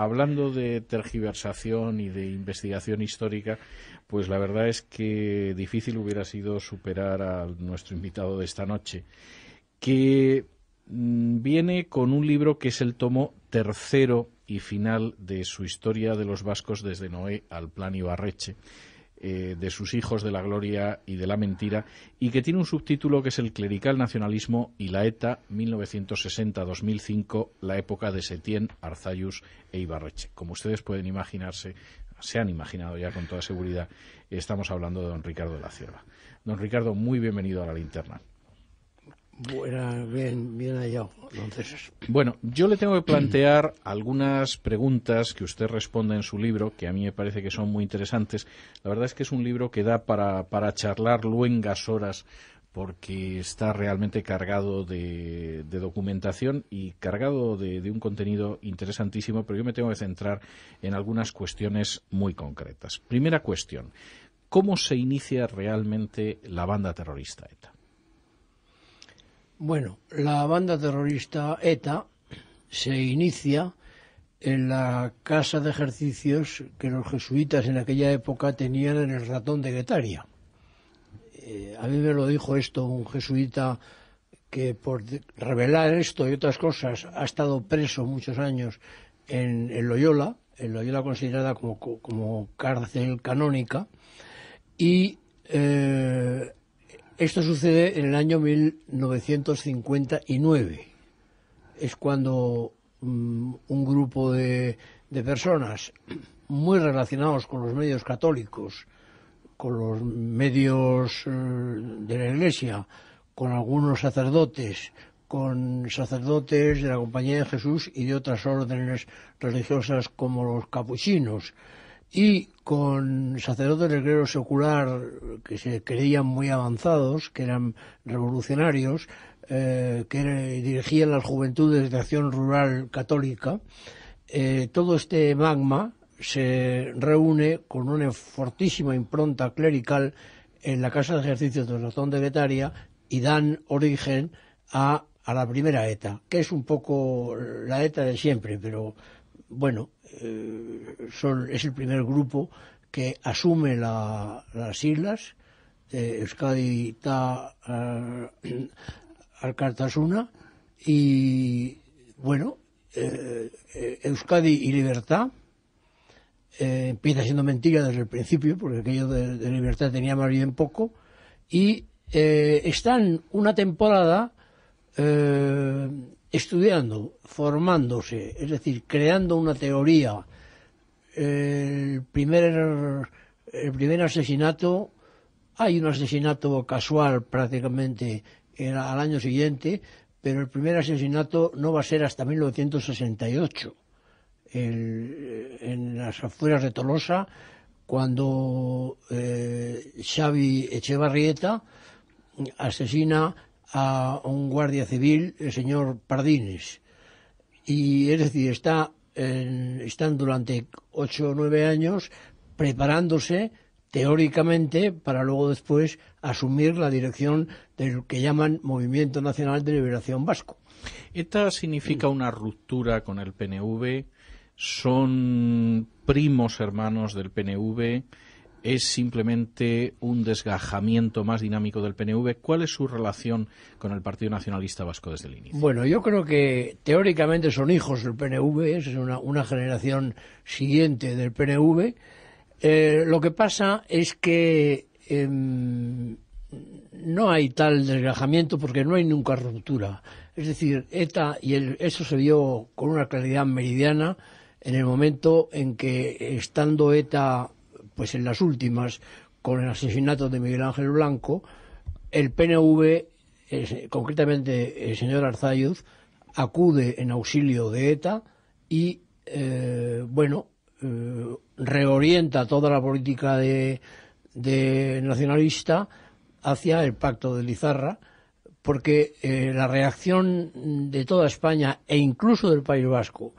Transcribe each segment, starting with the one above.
hablando de tergiversación y de investigación histórica, pues la verdad es que difícil hubiera sido superar a nuestro invitado de esta noche, que mm, viene con un libro que es el tomo tercero y final de su historia de los vascos desde Noé al Plan Ibarreche eh, de sus hijos de la gloria y de la mentira, y que tiene un subtítulo que es El clerical nacionalismo y la ETA 1960-2005, la época de Setién, Arzayus e Ibarreche. Como ustedes pueden imaginarse, se han imaginado ya con toda seguridad, estamos hablando de don Ricardo de la Cierva. Don Ricardo, muy bienvenido a la linterna. Bueno, bien, bien entonces. Bueno, yo le tengo que plantear algunas preguntas que usted responde en su libro, que a mí me parece que son muy interesantes. La verdad es que es un libro que da para, para charlar luengas horas porque está realmente cargado de, documentación y cargado de, un contenido interesantísimo, pero yo me tengo que centrar en algunas cuestiones muy concretas. Primera cuestión, ¿cómo se inicia realmente la banda terrorista ETA? Bueno, la banda terrorista ETA se inicia en la casa de ejercicios que los jesuitas en aquella época tenían en el ratón de Guetaria. Eh, a mí me lo dijo esto un jesuita que por revelar esto y otras cosas ha estado preso muchos años en, Loyola, en Loyola considerada como, cárcel canónica, y eh, esto sucede en el año 1959. Es cuando mm, un grupo de, personas muy relacionados con los medios católicos, con los medios eh, de la Iglesia, con algunos sacerdotes, con sacerdotes de la Compañía de Jesús y de otras órdenes religiosas como los capuchinos, y con sacerdotes del clero secular que se creían muy avanzados, que eran revolucionarios, eh, que dirigían las juventudes de acción rural católica, eh, todo este magma se reúne con una fortísima impronta clerical en la Casa de Ejercicios de Ratón de Betaria y dan origen a, a la primera ETA, que es un poco la ETA de siempre, pero bueno, eh, es el primer grupo que asume las islas, Euskadi Ta eh, Alcartasuna, y bueno, eh, Euskadi y Libertad. empieza siendo mentira desde el principio, porque aquello de, libertad tenía más bien poco, y están una temporada estudiando, formándose, es decir, creando una teoría. El primer, el primer asesinato, hay un asesinato casual prácticamente al año siguiente, pero el primer asesinato no va a ser hasta 1968, en las afueras de Tolosa, cuando eh, Xavi Echevarrieta asesina a un guardia civil, el señor Pardines. Y es decir, está en, están durante ocho o nueve años preparándose teóricamente para luego después asumir la dirección del que llaman Movimiento Nacional de Liberación Vasco. Esta significa una ruptura con el PNV? ¿Son primos hermanos del PNV? es simplemente un desgajamiento más dinámico del PNV. ¿Cuál es su relación con el Partido Nacionalista Vasco desde el inicio? Bueno, yo creo que teóricamente son hijos del PNV, es una, generación siguiente del PNV. Eh, lo que pasa es que em, no hay tal desgajamiento porque no hay nunca ruptura. Es decir, ETA, y el, eso se vio con una claridad meridiana en el momento en que, estando ETA pues en las últimas, con el asesinato de Miguel Ángel Blanco, el PNV, concretamente el señor Arzayuz, acude en auxilio de ETA y, eh, bueno, eh, reorienta toda la política de, de, nacionalista hacia el pacto de Lizarra, porque eh, la reacción de toda España e incluso del País Vasco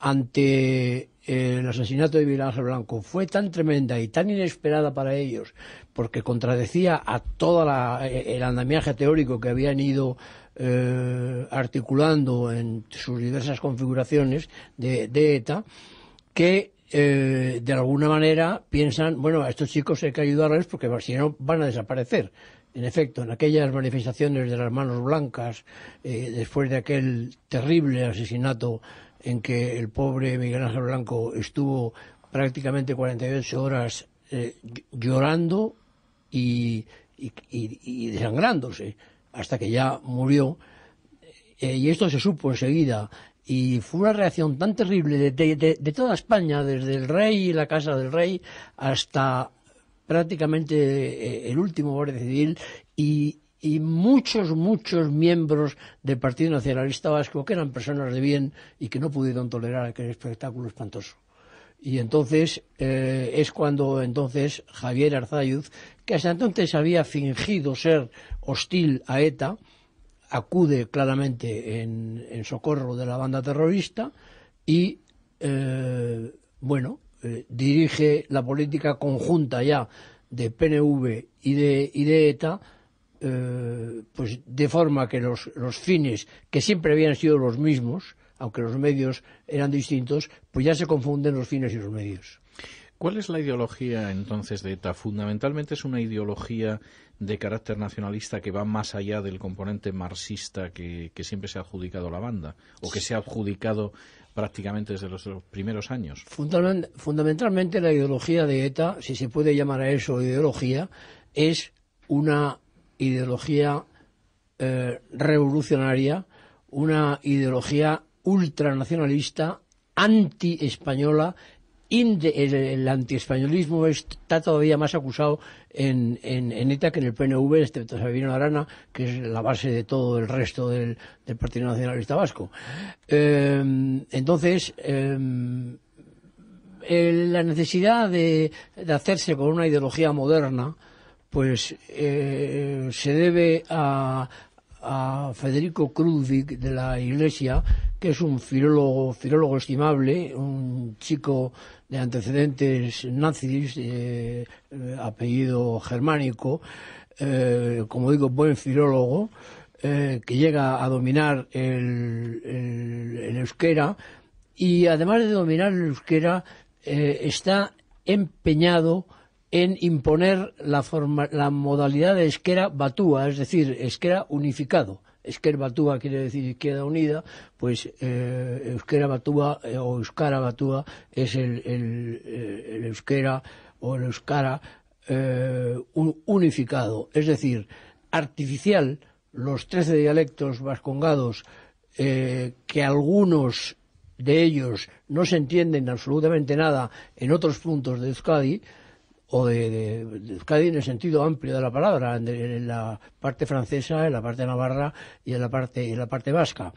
ante el asesinato de Miguel Blanco fue tan tremenda y tan inesperada para ellos, porque contradecía a todo eh, el andamiaje teórico que habían ido eh, articulando en sus diversas configuraciones de, ETA, que eh, de alguna manera piensan, bueno, a estos chicos hay que ayudarles porque si no van a desaparecer. En efecto, en aquellas manifestaciones de las manos blancas, después de aquel terrible asesinato en que el pobre Miguel Ángel Blanco estuvo prácticamente 48 horas eh, llorando y, desangrándose hasta que ya murió. Eh, y esto se supo enseguida. Y fue una reacción tan terrible de, toda España, desde el rey y la casa del rey hasta prácticamente eh, el último guardia civil y, y muchos, muchos miembros del Partido Nacionalista Vasco que eran personas de bien y que no pudieron tolerar aquel espectáculo espantoso. Y entonces eh, es cuando entonces Javier Arzayuz, que hasta entonces había fingido ser hostil a ETA, acude claramente en, socorro de la banda terrorista y, eh, bueno, eh, dirige la política conjunta ya de PNV y de, y de ETA eh, pues de forma que los, fines, que siempre habían sido los mismos, aunque los medios eran distintos, pues ya se confunden los fines y los medios. ¿Cuál es la ideología entonces de ETA? Fundamentalmente es una ideología de carácter nacionalista que va más allá del componente marxista que, siempre se ha adjudicado a la banda o que se ha adjudicado prácticamente desde los, primeros años. fundamentalmente la ideología de ETA, si se puede llamar a eso ideología, es una ideología eh, revolucionaria, una ideología ultranacionalista, anti-española. El, anti-españolismo está todavía más acusado en, en, ETA que en el PNV, Este Sabino Arana, que es la base de todo el resto del, Partido Nacionalista Vasco. Eh, entonces, eh, la necesidad de hacerse con una ideología moderna pues eh, se debe a, Federico Krudvig de la Iglesia, que es un filólogo, filólogo estimable, un chico de antecedentes nazis, eh, apellido germánico, eh, como digo, buen filólogo, que llega a dominar el, el, euskera y además de dominar el euskera, está empeñado en imponer la, la modalidad de esquera batúa, es decir, esquera unificado. Esquer Batúa quiere decir Izquierda Unida, pues eh, Euskera Batúa eh, o Euskara Batúa es el, eh, Euskera o el Euskara eh, unificado, es decir, artificial, los trece dialectos vascongados que algunos de ellos no se entienden absolutamente nada en otros puntos de Euskadi, o de, de, en el sentido amplio de la palabra, en, la parte francesa, en la parte navarra y en la parte, en la parte vasca.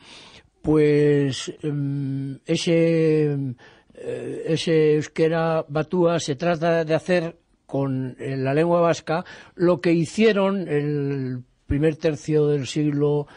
Pues em, ese, eh, ese euskera batúa se trata de hacer con eh, la lengua vasca lo que hicieron el primer tercio del siglo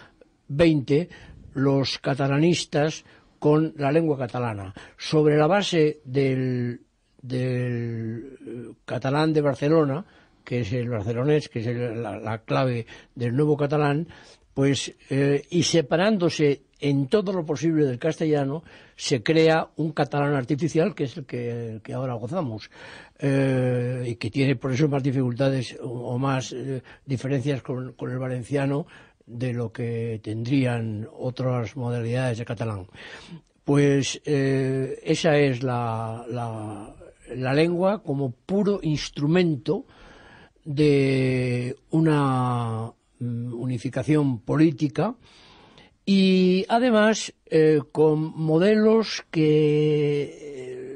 XX los catalanistas con la lengua catalana, sobre la base del del eh, catalán de Barcelona, que es el barcelonés, que es la, clave del nuevo catalán, pues, eh, y separándose en todo lo posible del castellano, se crea un catalán artificial, que es el que, ahora gozamos, eh, y que tiene por eso más dificultades o, más diferencias con, el valenciano de lo que tendrían otras modalidades de catalán. Pues esa es la, la lengua como puro instrumento de una mm, unificación política y además eh, con modelos que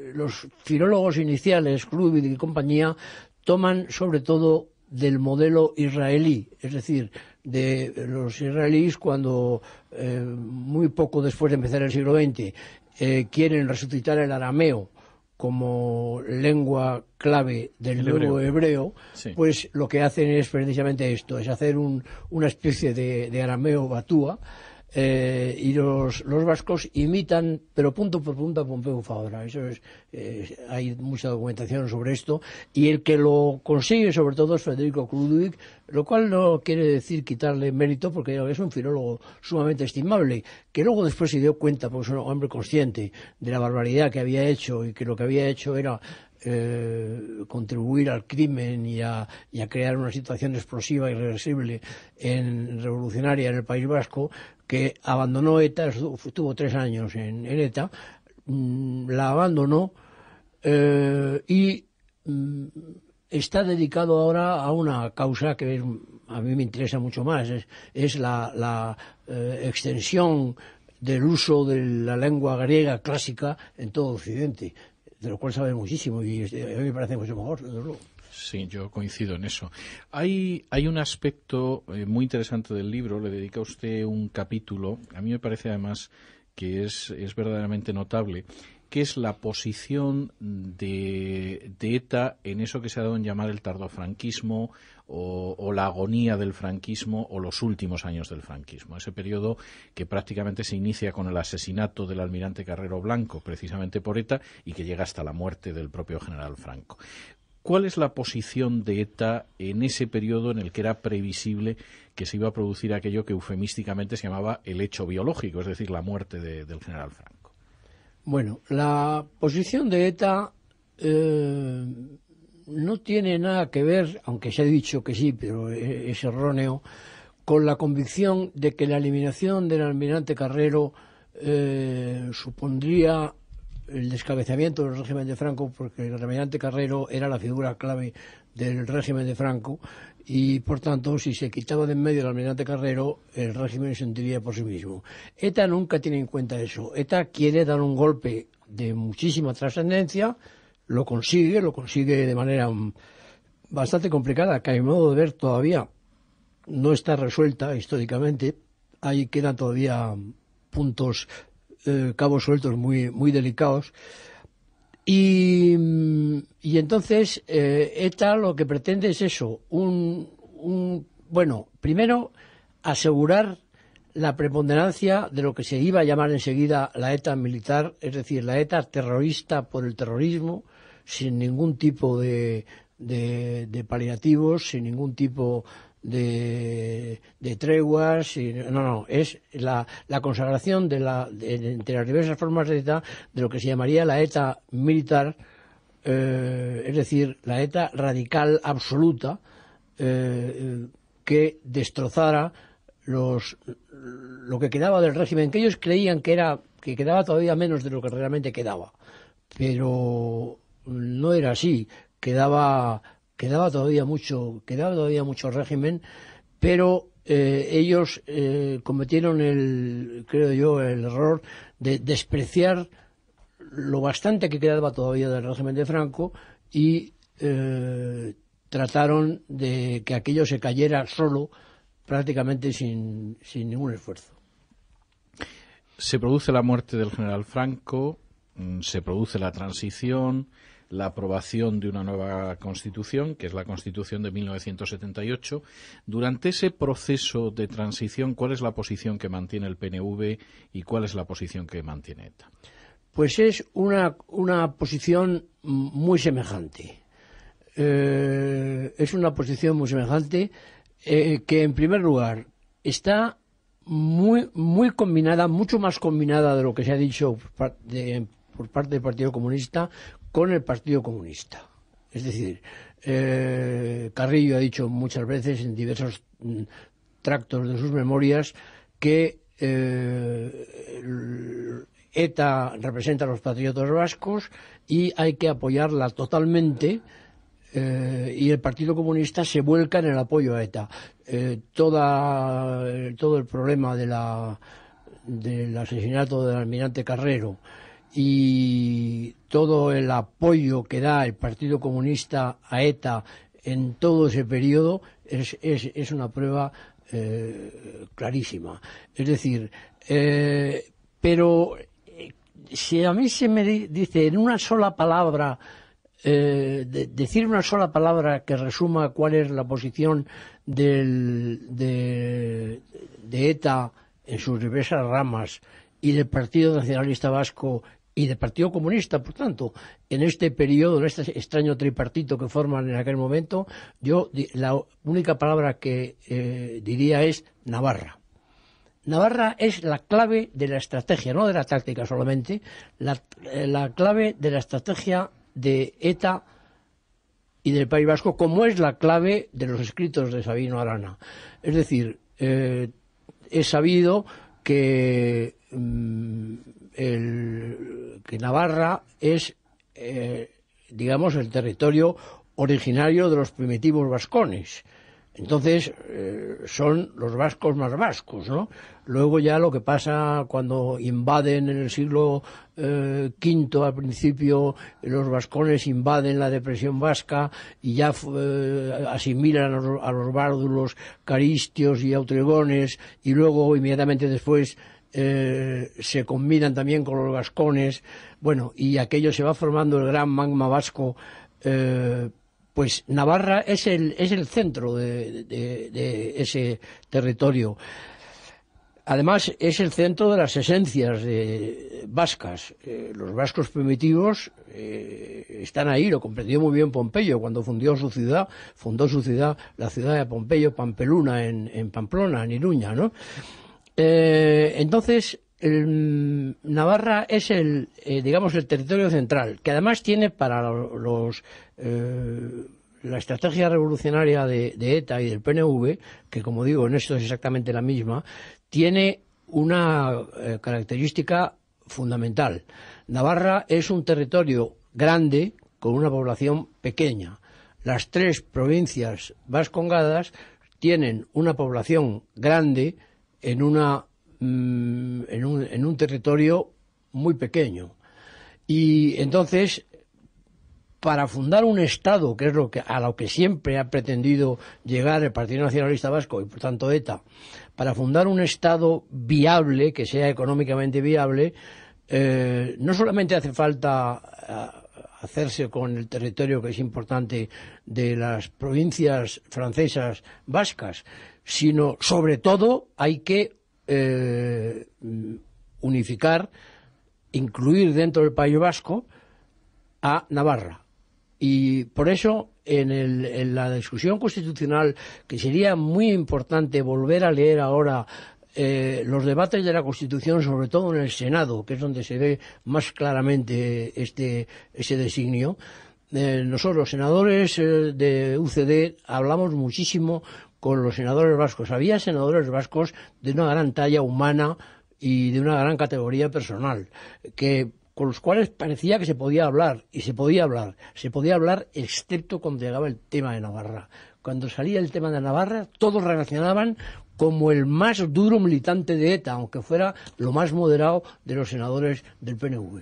eh, los filólogos iniciales, Krubik y compañía, toman sobre todo del modelo israelí, es decir, de los israelíes cuando eh, muy poco después de empezar el siglo XX quieren resucitar el arameo como lengua clave del nuevo hebreo, pues lo que hacen es precisamente esto, es hacer una especie de, de arameo batúa eh, y los, los, vascos imitan, pero punto por punto, a Pompeu Fabra. Eso es, eh, hay mucha documentación sobre esto. Y el que lo consigue, sobre todo, es Federico Ludwig, lo cual no quiere decir quitarle mérito, porque es un filólogo sumamente estimable, que luego después se dio cuenta, porque es un hombre consciente de la barbaridad que había hecho y que lo que había hecho era eh, contribuir al crimen y a, crear una situación explosiva, irreversible, en, revolucionaria en el País Vasco, que abandonó ETA, estuvo tres años en, ETA, mm, la abandonó eh, y mm, está dedicado ahora a una causa que a mí me interesa mucho más, es, la, eh, extensión del uso de la lengua griega clásica en todo Occidente de lo cual sabe muchísimo y eh, a mí me parece mucho mejor, Sí, yo coincido en eso. Hay, hay un aspecto eh, muy interesante del libro, le dedica a usted un capítulo, a mí me parece además que es, verdaderamente notable, que es la posición de, de ETA en eso que se ha dado en llamar el tardofranquismo o, la agonía del franquismo o los últimos años del franquismo. Ese periodo que prácticamente se inicia con el asesinato del almirante Carrero Blanco, precisamente por ETA, y que llega hasta la muerte del propio general Franco. ¿Cuál es la posición de ETA en ese periodo en el que era previsible que se iba a producir aquello que eufemísticamente se llamaba el hecho biológico, es decir, la muerte del general Franco? Bueno, la posición de ETA eh, no tiene nada que ver, aunque se ha dicho que sí, pero e-, es erróneo, con la convicción de que la eliminación del almirante Carrero eh, supondría el descabezamiento del régimen de Franco, porque el almirante Carrero era la figura clave del régimen de Franco y, por tanto, si se quitaba de en medio el almirante Carrero, el régimen se sentiría por sí mismo. ETA nunca tiene en cuenta eso. ETA quiere dar un golpe de muchísima trascendencia, lo consigue, lo consigue de manera mm, bastante complicada, que a mi modo de ver todavía no está resuelta históricamente. Ahí quedan todavía mm, puntos, eh, cabos sueltos muy, muy delicados. Y, mm, y entonces eh, ETA lo que pretende es eso, un, un bueno, primero asegurar la preponderancia de lo que se iba a llamar enseguida la ETA militar, es decir, la ETA terrorista por el terrorismo, sin ningún tipo de, de, paliativos, sin ningún tipo de, de treguas, no, no, es la, la consagración de la, entre las diversas formas de ETA de lo que se llamaría la ETA militar, eh, es decir, la ETA radical absoluta eh, que destrozara los lo que quedaba del régimen, que ellos creían que era que quedaba todavía menos de lo que realmente quedaba, pero no era así, quedaba quedaba todavía mucho, quedaba todavía mucho régimen, pero eh, ellos eh, cometieron el, creo yo, el error de despreciar lo bastante que quedaba todavía del régimen de Franco y eh, trataron de que aquello se cayera solo prácticamente sin, sin ningún esfuerzo. Se produce la muerte del general Franco, mm, se produce la transición, la aprobación de una nueva constitución, que es la constitución de 1978. Durante ese proceso de transición, ¿cuál es la posición que mantiene el PNV y cuál es la posición que mantiene ETA? Pues es una, una posición muy semejante. Eh, es una posición muy semejante eh, que en primer lugar está muy, muy combinada, mucho más combinada de lo que se ha dicho por parte, del Partido Comunista con el Partido Comunista. Es decir, eh, Carrillo ha dicho muchas veces en diversos mm, tractos de sus memorias que eh, ETA representa a los patriotas vascos y hay que apoyarla totalmente eh, y el Partido Comunista se vuelca en el apoyo a ETA. Eh, todo el problema del asesinato del almirante Carrero y todo el apoyo que da el Partido Comunista a ETA en todo ese periodo es, una prueba eh, clarísima. Es decir, pero si a mí se me dice en una sola palabra eh, decir una sola palabra que resuma cuál es la posición de, ETA en sus diversas ramas y del Partido Nacionalista Vasco y del Partido Comunista, por tanto, en este periodo, en este extraño tripartito que forman en aquel momento, yo la única palabra que eh, diría es Navarra. Navarra es la clave de la estrategia, no de la táctica solamente, la eh, clave de la estrategia de ETA y del País Vasco, como es la clave de los escritos de Sabino Arana. Es decir, eh, es sabido que, mm, que Navarra es, eh, digamos, el territorio originario de los primitivos vascones. Entonces, eh, son los vascos más vascos, ¿no? Luego ya lo que pasa cuando invaden en el siglo eh, V al principio, los vascones invaden la depresión vasca y ya eh, asimilan a los, a bárdulos caristios y autregones y luego inmediatamente después eh, se combinan también con los vascones, bueno, y aquello se va formando el gran magma vasco eh, pues Navarra es el, es el centro de, ese territorio. Además, es el centro de las esencias vascas. Eh, los vascos primitivos eh, están ahí, lo comprendió muy bien Pompeyo cuando fundió su ciudad, fundó su ciudad, la ciudad de Pompeyo, Pampeluna, en, Pamplona, en Iruña, ¿no? Eh, entonces, Navarra es el, eh, digamos, el territorio central, que además tiene para los eh, la estrategia revolucionaria de, ETA y del PNV, que como digo, en esto es exactamente la misma, tiene una eh, característica fundamental. Navarra es un territorio grande con una población pequeña. Las tres provincias vascongadas tienen una población grande en una Mm, en, un, territorio muy pequeño. Y entonces para fundar un Estado, que es lo que, a lo que siempre ha pretendido llegar el Partido Nacionalista Vasco y por tanto ETA, para fundar un Estado viable, que sea económicamente viable, eh, no solamente hace falta eh, hacerse con el territorio que es importante de las provincias francesas vascas, sino sobre todo hay que eh, unificar, incluir dentro del País Vasco a Navarra. Y por eso en, la discusión constitucional, que sería muy importante volver a leer ahora eh, los debates de la Constitución, sobre todo en el Senado, que es donde se ve más claramente este, ese designio, eh, nosotros, los senadores de UCD, hablamos muchísimo con los senadores vascos. Había senadores vascos de una gran talla humana y de una gran categoría personal, que con los cuales parecía que se podía hablar, y se podía hablar, se podía hablar excepto cuando llegaba el tema de Navarra. Cuando salía el tema de Navarra, todos relacionaban como el más duro militante de ETA, aunque fuera lo más moderado de los senadores del PNV.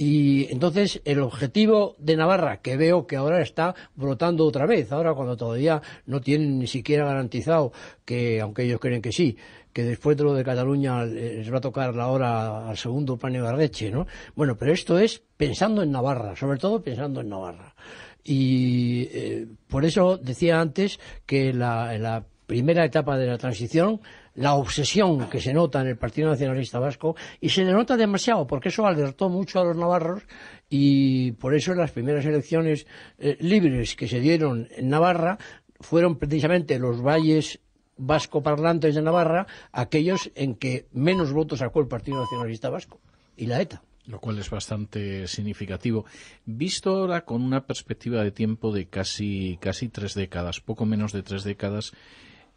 Y entonces el objetivo de Navarra, que veo que ahora está brotando otra vez, ahora cuando todavía no tienen ni siquiera garantizado que, aunque ellos creen que sí, que después de lo de Cataluña eh, les va a tocar la hora al segundo plan de ¿no? Bueno, pero esto es pensando en Navarra, sobre todo pensando en Navarra. Y eh, por eso decía antes que la, la primera etapa de la transición la obsesión que se nota en el Partido Nacionalista Vasco y se denota demasiado porque eso alertó mucho a los navarros y por eso las primeras elecciones eh, libres que se dieron en Navarra fueron precisamente los valles vasco parlantes de Navarra aquellos en que menos votos sacó el Partido Nacionalista Vasco y la ETA lo cual es bastante significativo. Visto ahora con una perspectiva de tiempo de casi, casi tres décadas, poco menos de tres décadas,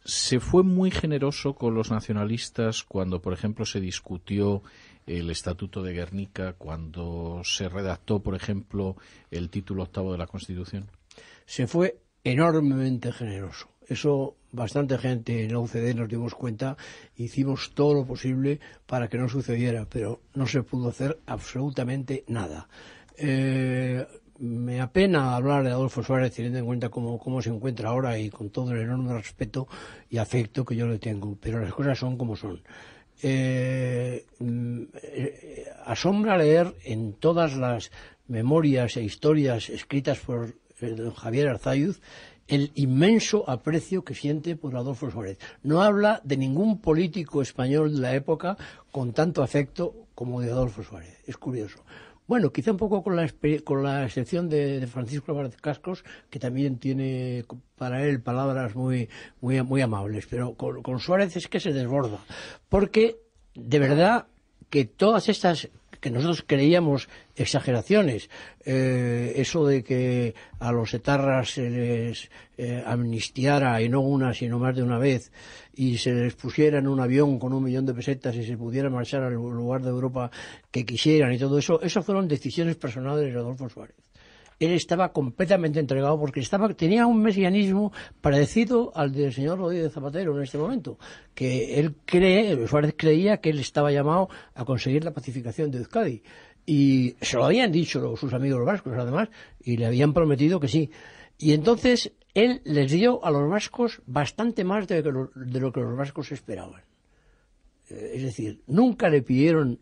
se fue muy generoso con los nacionalistas cuando, por ejemplo, se discutió el Estatuto de Guernica, cuando se redactó, por ejemplo, el título octavo de la Constitución? Se fue enormemente generoso. Eso bastante gente en la UCD nos dimos cuenta, hicimos todo lo posible para que no sucediera, pero no se pudo hacer absolutamente nada. Eh, me apena hablar de Adolfo Suárez teniendo en cuenta cómo, se encuentra ahora y con todo el enorme respeto y afecto que yo le tengo, pero las cosas son como son. Eh, mm, eh, asombra leer en todas las memorias e historias escritas por eh, don Javier Arzayuz el inmenso aprecio que siente por Adolfo Suárez. No habla de ningún político español de la época con tanto afecto como de Adolfo Suárez. Es curioso. Bueno, quizá un poco con la, con la excepción de, Francisco Álvarez Cascos, que también tiene para él palabras muy, muy, amables, pero con, Suárez es que se desborda, porque de verdad que todas estas que nosotros creíamos exageraciones. Eh, eso de que a los etarras se les eh, amnistiara, y no una, sino más de una vez, y se les pusiera en un avión con un millón de pesetas y se pudiera marchar al lugar de Europa que quisieran y todo eso, esas fueron decisiones personales de Adolfo Suárez él estaba completamente entregado porque estaba, tenía un mesianismo parecido al del señor Rodríguez Zapatero en este momento, que él cree, Suárez creía que él estaba llamado a conseguir la pacificación de Euskadi. Y se lo habían dicho sus amigos vascos, además, y le habían prometido que sí. Y entonces él les dio a los vascos bastante más de, lo, que los vascos esperaban. Eh, es decir, nunca le pidieron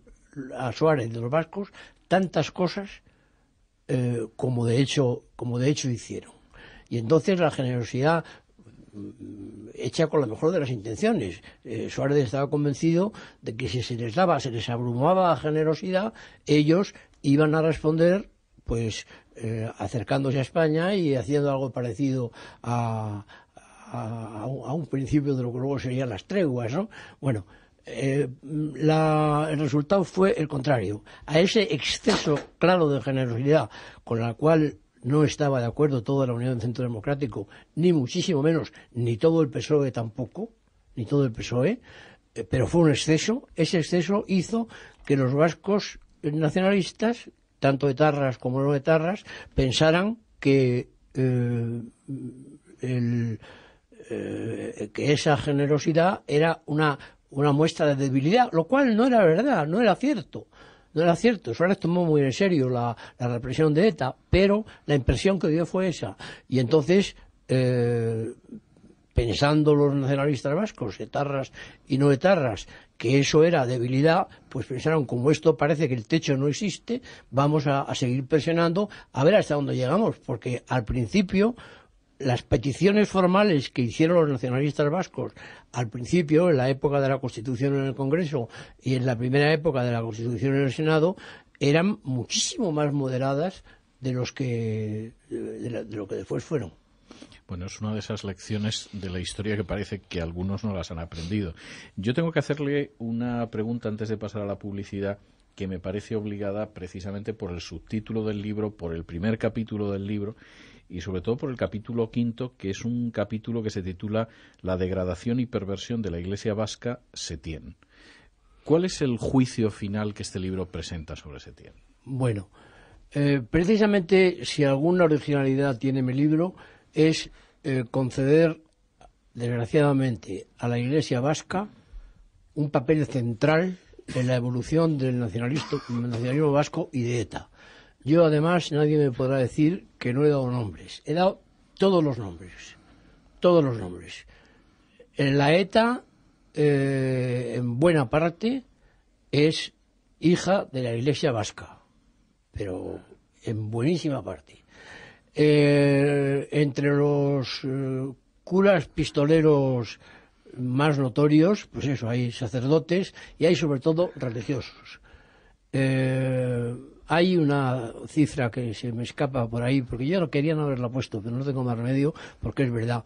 a Suárez de los vascos tantas cosas eh, como, de hecho, como de hecho hicieron. Y entonces la generosidad mm, hecha con la mejor de las intenciones. Eh, Suárez estaba convencido de que si se les daba, se les abrumaba la generosidad, ellos iban a responder pues eh, acercándose a España y haciendo algo parecido a, un principio de lo que luego serían las treguas, ¿no? Bueno, eh, el resultado fue el contrario. A ese exceso claro de generosidad con la cual no estaba de acuerdo toda la Unión del Centro Democrático, ni muchísimo menos, ni todo el PSOE tampoco, ni todo el PSOE, eh, pero fue un exceso. Ese exceso hizo que los vascos nacionalistas tanto etarras como no etarras, pensaran que, eh, eh, que esa generosidad era una, una muestra de debilidad, lo cual no era verdad, no era cierto. No era cierto, Suárez tomó muy en serio la, represión de ETA, pero la impresión que dio fue esa. Y entonces, eh, pensando los nacionalistas vascos, etarras y no etarras, que eso era debilidad, pues pensaron, como esto parece que el techo no existe, vamos a, seguir presionando a ver hasta dónde llegamos, porque al principio las peticiones formales que hicieron los nacionalistas vascos al principio, en la época de la Constitución en el Congreso y en la primera época de la Constitución en el Senado, eran muchísimo más moderadas de los que de lo que después fueron. Bueno, es una de esas lecciones de la historia que parece que algunos no las han aprendido. Yo tengo que hacerle una pregunta antes de pasar a la publicidad que me parece obligada precisamente por el subtítulo del libro, por el primer capítulo del libro y sobre todo por el capítulo quinto, que es un capítulo que se titula La degradación y perversión de la Iglesia vasca, Setién. ¿Cuál es el juicio final que este libro presenta sobre Setién? Bueno, eh, precisamente si alguna originalidad tiene mi libro es eh, conceder, desgraciadamente, a la Iglesia vasca un papel central en la evolución del nacionalismo vasco y de ETA. Yo, además, nadie me podrá decir que no he dado nombres. He dado todos los nombres. Todos los nombres. la ETA, eh, en buena parte, es hija de la Iglesia vasca, pero en buenísima parte. Eh, entre los eh, curas pistoleros más notorios, pues eso, hay sacerdotes y hay sobre todo religiosos. Eh, hay una cifra que se me escapa por ahí, porque yo no quería no haberla puesto, pero no tengo más remedio, porque es verdad,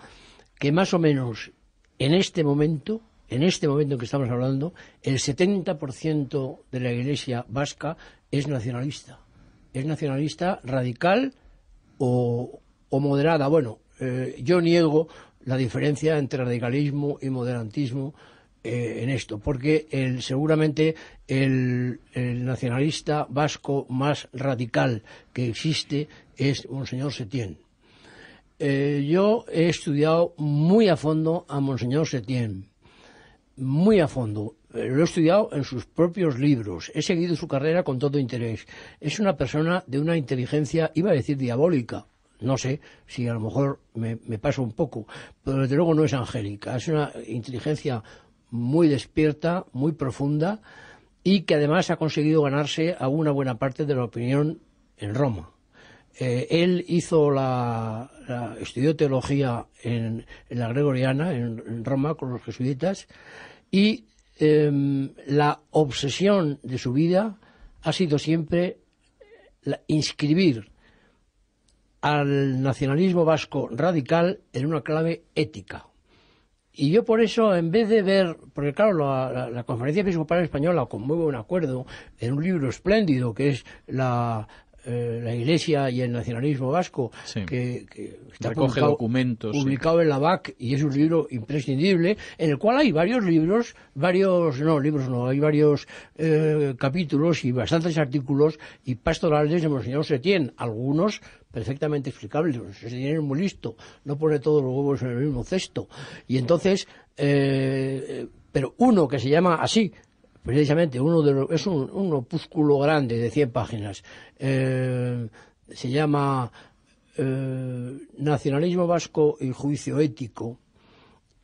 que más o menos en este momento, en este momento en que estamos hablando, el 70% de la iglesia vasca es nacionalista. Es nacionalista radical, o, moderada. Bueno, eh, yo niego la diferencia entre radicalismo y moderantismo eh, en esto, porque seguramente el, nacionalista vasco más radical que existe es Monseñor Setién. Eh, yo he estudiado muy a fondo a Monseñor Setién, muy a fondo, eh, lo he estudiado en sus propios libros, he seguido su carrera con todo interés. Es una persona de una inteligencia, iba a decir diabólica, no sé si a lo mejor me, me paso un poco, pero desde luego no es angélica, es una inteligencia muy despierta, muy profunda y que además ha conseguido ganarse a una buena parte de la opinión en Roma. Eh, él hizo la, estudió teología en, la Gregoriana, en Roma, con los jesuitas, y Em, la obsesión de su vida ha sido siempre inscribir al nacionalismo vasco radical en una clave ética. Y yo por eso, en vez de ver, porque claro, la, la, Conferencia Episcopal Española muy un acuerdo en un libro espléndido que es la, eh, la Iglesia y el nacionalismo vasco, que, está publicado, documentos, publicado en la BAC y es un libro imprescindible, en el cual hay varios libros, varios, no, libros no, hay varios eh, capítulos y bastantes artículos y pastorales de Monseñor Setién, algunos perfectamente explicables, Setién es muy listo, no pone todos los huevos en el mismo cesto, y entonces, eh, pero uno que se llama así, precisamente uno es un, opúsculo grande de 100 páginas. Eh, se llama eh, Nacionalismo Vasco y Juicio Ético.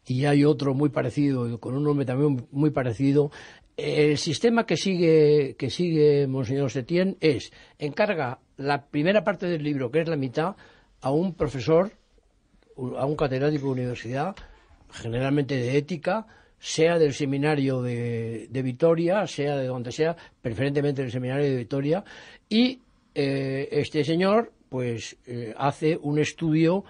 Y hay otro muy parecido, con un nombre también muy parecido. El sistema que sigue, que sigue Monseñor Setién es, encarga la primera parte del libro, que es la mitad, a un profesor, a un catedrático de universidad, generalmente de ética, sea del seminario de, Vitoria, sea de donde sea, preferentemente del seminario de Vitoria, y eh, este señor pues eh, hace un estudio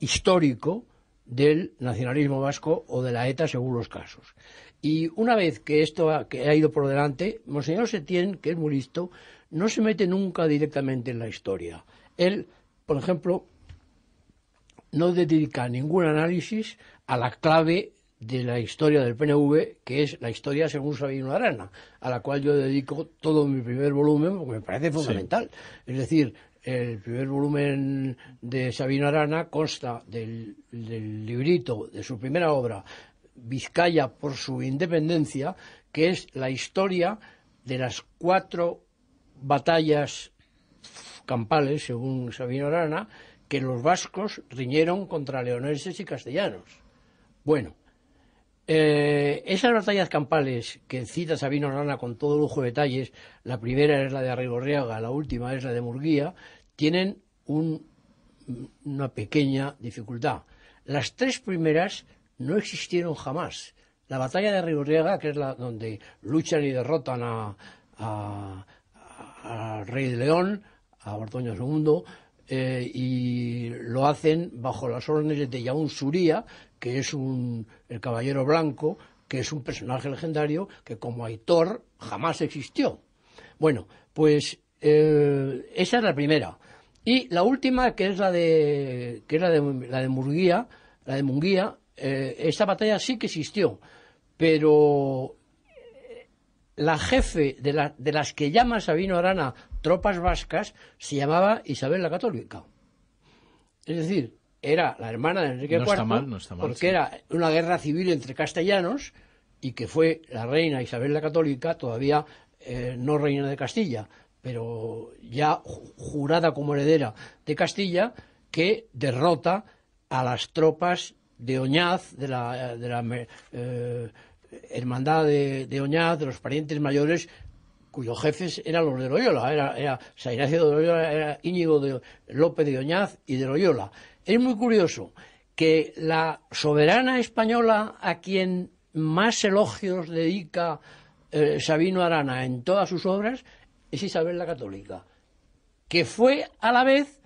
histórico del nacionalismo vasco o de la ETA según los casos. Y una vez que esto ha, ha ido por delante, Monseñor Setién, que es muy listo, no se mete nunca directamente en la historia. Él, por ejemplo, no dedica ningún análisis a la clave de la historia del PNV, que es la historia según Sabino Arana, a la cual yo dedico todo mi primer volumen, porque me parece fundamental. Es decir, el primer volumen de Sabino Arana consta del, librito de su primera obra, Vizcaya por su independencia, que es la historia de las cuatro batallas campales, según Sabino Arana, que los vascos riñeron contra leoneses y castellanos. Bueno, eh, esas batallas campales que cita Sabino Rana con todo lujo de detalles, la primera es la de Arrigorriaga, la última es la de Murguía, tienen una pequeña dificultad. Las tres primeras no existieron jamás. La batalla de Arrigorriaga, que es la donde luchan y derrotan a, Rey de León, a Bordoño II, eh, y lo hacen bajo las órdenes de Yaun Suría, que es un, el caballero blanco, que es un personaje legendario que como Aitor jamás existió. Bueno, pues eh, esa es la primera. Y la última, que es la de, que es la de, la de Murguía, la de Munguía, eh, esta batalla sí que existió, pero la jefe de, de las que llama Sabino Arana tropas vascas se llamaba Isabel la Católica. Es decir, era la hermana de Enrique no IV, está mal, no está mal, porque era una guerra civil entre castellanos y que fue la reina Isabel la Católica, todavía eh, no reina de Castilla, pero ya jurada como heredera de Castilla, que derrota a las tropas de Oñaz, de la, de eh, hermandad de, Oñaz, de los parientes mayores, cuyos jefes eran los de Loyola. Era, era de Loyola, era Íñigo de López de Oñaz y de Loyola. Es muy curioso que la soberana española a quien más elogios dedica eh, Sabino Arana en todas sus obras es Isabel la Católica, que fue a la vez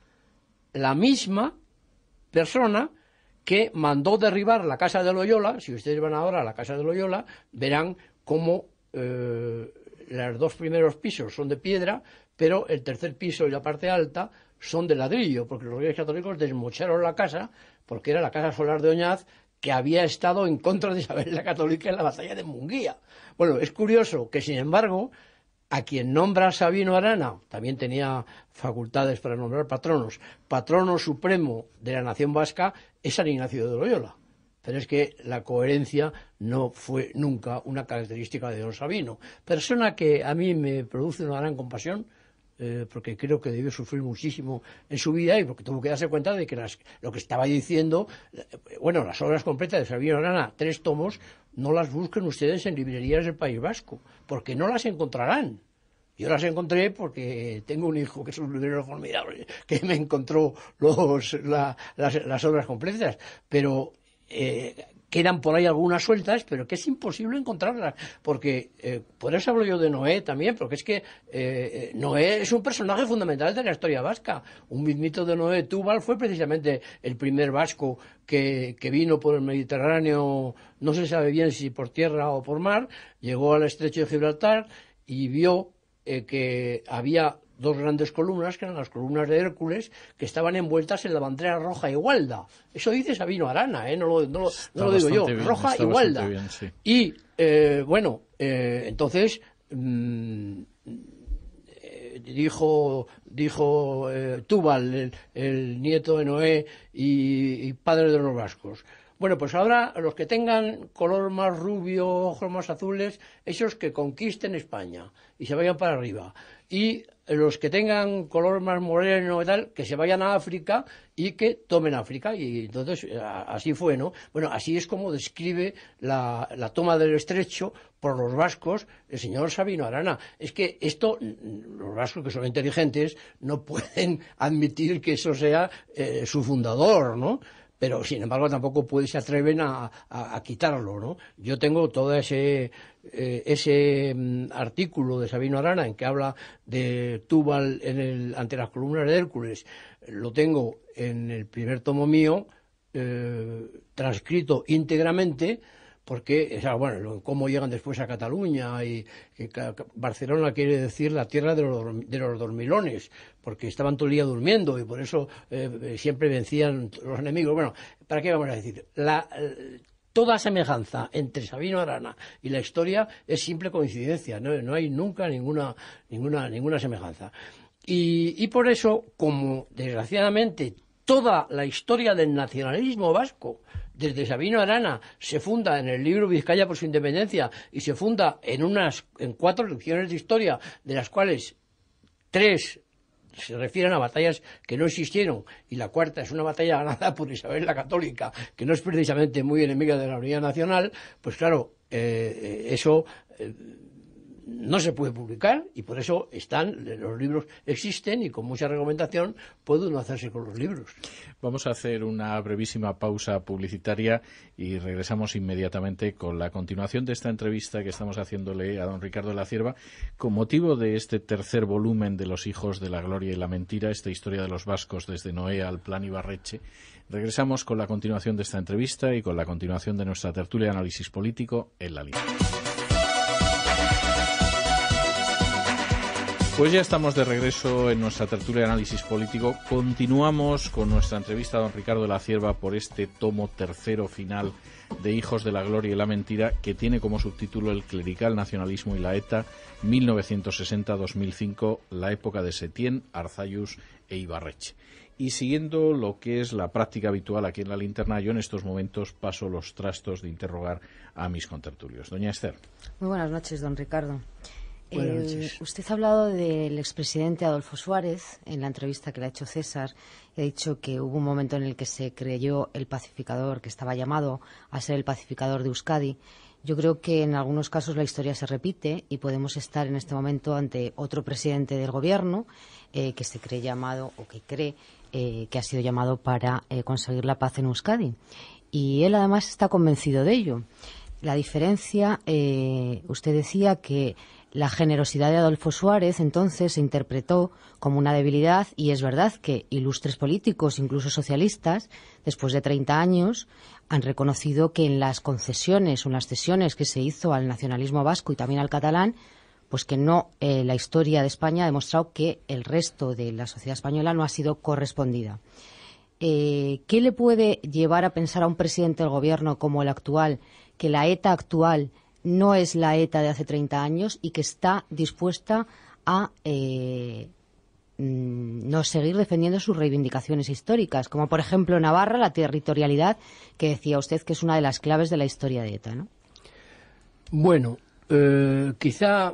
la misma persona que mandó derribar la casa de Loyola. Si ustedes van ahora a la casa de Loyola, verán cómo eh, los dos primeros pisos son de piedra, pero el tercer piso y la parte alta son de ladrillo, porque los reyes católicos desmocharon la casa, porque era la casa solar de Oñaz que había estado en contra de Isabel la Católica en la batalla de Munguía. Bueno, es curioso que, sin embargo, a quien nombra Sabino Arana, también tenía facultades para nombrar patronos, patrono supremo de la nación vasca es San Ignacio de Loyola. Pero es que la coherencia no fue nunca una característica de don Sabino. Persona que a mí me produce una gran compasión, eh, porque creo que debió sufrir muchísimo en su vida y porque tuvo que darse cuenta de que las, lo que estaba diciendo, eh, bueno, las obras completas de Sabino Arana, tres tomos, no las busquen ustedes en librerías del País Vasco, porque no las encontrarán. Yo las encontré porque tengo un hijo que es un librero formidable, que me encontró los, las, obras completas, pero eh, quedan por ahí algunas sueltas, pero que es imposible encontrarlas, porque eh, por eso hablo yo de Noé también, porque es que eh, eh, Noé es un personaje fundamental de la historia vasca. Un mismito de Noé Túbal fue precisamente el primer vasco que, vino por el Mediterráneo, no se sabe bien si por tierra o por mar, llegó al estrecho de Gibraltar y vio que había dos grandes columnas, que eran las columnas de Hércules, que estaban envueltas en la bandera roja gualda. Eso dice Sabino Arana, ¿eh? no, lo, digo yo, roja y gualda. Y eh, bueno, eh, entonces mm, dijo, dijo Túbal, el, nieto de Noé y padre de los vascos. Bueno, pues ahora los que tengan color más rubio, ojos más azules, esos que conquisten España y se vayan para arriba. Y los que tengan color más moreno y tal, que se vayan a África y que tomen África. Y entonces eh, así fue, ¿no? Bueno, así es como describe la, toma del estrecho por los vascos el señor Sabino Arana. Es que esto, los vascos que son inteligentes, no pueden admitir que eso sea eh, su fundador, ¿no? pero sin embargo tampoco se atreven a, a, quitarlo, ¿no? Yo tengo todo ese, eh, ese mm, artículo de Sabino Arana en que habla de Túbal en el, ante las columnas de Hércules, lo tengo en el primer tomo mío eh, transcrito íntegramente porque, bueno, cómo llegan después a Cataluña y que Barcelona quiere decir la tierra de los, de los dormilones, porque estaban todo el día durmiendo y por eso eh, siempre vencían los enemigos. Bueno, ¿para qué vamos a decir? La, toda semejanza entre Sabino Arana y la historia es simple coincidencia, no, hay nunca ninguna, ninguna, ninguna semejanza. Y, por eso, como desgraciadamente toda la historia del nacionalismo vasco, desde Sabino Arana, se funda en el libro Vizcaya por su independencia y se funda en, unas, en cuatro lecciones de historia, de las cuales tres se refieren a batallas que no existieron y la cuarta es una batalla ganada por Isabel la Católica, que no es precisamente muy enemiga de la unidad nacional, pues claro, eh, eh, eso eh, no se puede publicar y por eso están, los libros existen y con mucha recomendación puede uno hacerse con los libros. Vamos a hacer una brevísima pausa publicitaria y regresamos inmediatamente con la continuación de esta entrevista que estamos haciéndole a don Ricardo de la Cierva con motivo de este tercer volumen de Los hijos de la gloria y la mentira, esta historia de los vascos desde Noé al plan Ibarreche. Regresamos con la continuación de esta entrevista y con la continuación de nuestra tertulia de análisis político en la línea. Pues ya estamos de regreso en nuestra tertulia de análisis político. Continuamos con nuestra entrevista a don Ricardo de la Cierva por este tomo tercero final de Hijos de la Gloria y la Mentira, que tiene como subtítulo El clerical nacionalismo y la ETA 1960-2005, la época de Setién, Arzayus e Ibarreche. Y siguiendo lo que es la práctica habitual aquí en la linterna, yo en estos momentos paso los trastos de interrogar a mis contertulios. Doña Esther. Muy buenas noches, don Ricardo usted ha hablado del expresidente Adolfo Suárez en la entrevista que le ha hecho César. Ha dicho que hubo un momento en el que se creyó el pacificador, que estaba llamado a ser el pacificador de Euskadi. Yo creo que en algunos casos la historia se repite y podemos estar en este momento ante otro presidente del gobierno eh, que se cree llamado o que cree eh, que ha sido llamado para eh, conseguir la paz en Euskadi. Y él además está convencido de ello. La diferencia, usted decía que la generosidad de Adolfo Suárez entonces se interpretó como una debilidad y es verdad que ilustres políticos, incluso socialistas, después de 30 años, han reconocido que en las concesiones o en las cesiones que se hizo al nacionalismo vasco y también al catalán, pues que no, eh, la historia de España ha demostrado que el resto de la sociedad española no ha sido correspondida. Eh, ¿Qué le puede llevar a pensar a un presidente del gobierno como el actual que la ETA actual no es la ETA de hace 30 años y que está dispuesta a eh, mm, no seguir defendiendo sus reivindicaciones históricas, como por ejemplo Navarra, la territorialidad, que decía usted que es una de las claves de la historia de ETA. ¿no? Bueno, eh, quizá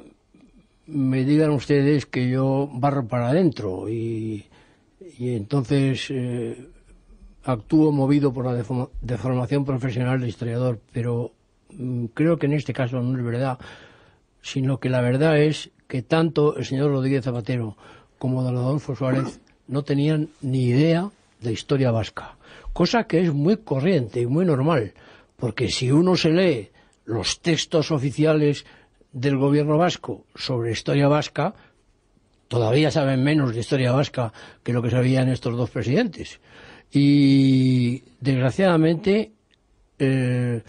me digan ustedes que yo barro para adentro y, entonces eh, actúo movido por la deformación profesional de historiador, pero Mm, creo que en este caso no es verdad, sino que la verdad es que tanto el señor Rodríguez Zapatero como don Adolfo Suárez no tenían ni idea de historia vasca, cosa que es muy corriente y muy normal, porque si uno se lee los textos oficiales del gobierno vasco sobre historia vasca, todavía saben menos de historia vasca que lo que sabían estos dos presidentes. Y desgraciadamente eh,